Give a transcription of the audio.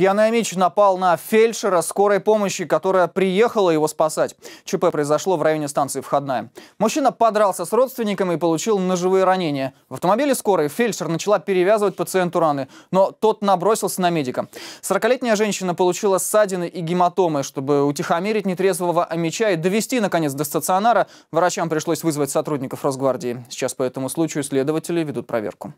Пьяный амич напал на фельдшера скорой помощи, которая приехала его спасать. ЧП произошло в районе станции Входная. Мужчина подрался с родственниками и получил ножевые ранения. В автомобиле скорой фельдшер начала перевязывать пациенту раны, но тот набросился на медика. 40-летняя женщина получила ссадины и гематомы. Чтобы утихомирить нетрезвого амича и довести, наконец, до стационара, врачам пришлось вызвать сотрудников Росгвардии. Сейчас по этому случаю следователи ведут проверку.